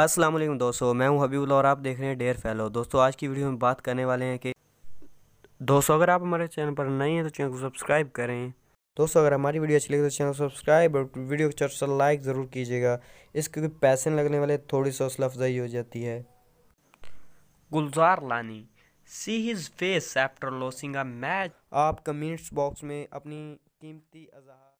अस्सलाम वालेकुम दोस्तों मैं हूं हबीबुल और आप देख रहे हैं डेयर फैलो दोस्तों आज की वीडियो में बात करने वाले हैं कि दोस्तों अगर आप हमारे चैनल पर नए हैं तो चैनल को सब्सक्राइब करें दोस्तों अगर हमारी वीडियो अच्छी लगे तो चैनल को सब्सक्राइब और वीडियो को चर्चा लाइक ज़रूर कीजिएगा इस क्योंकि पैसे लगने वाले थोड़ी हौसला अफजाई हो जाती है गुलजार लानी see his face after losing a match आप कमेंट्स बॉक्स में अपनी कीमती अजहार